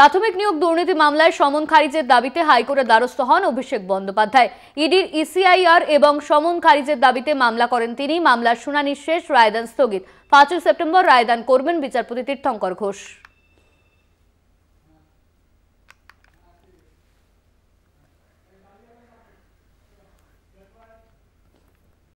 প্রাথমিক নিয়োগ দুর্নীতি মামলায় সমন খারিজের দাবিতে হাইকোর্টের দ্বারস্থ হন অভিষেক বন্দ্যোপাধ্যায় ইডির ইসিআইআর e এবং সমন খারিজের দাবিতে মামলা করেন তিনি মামলার শুনানি শেষ রায়দান স্থগিত পাঁচই সেপ্টেম্বর রায়দান করবেন বিচারপতি তীর্থঙ্কর ঘোষ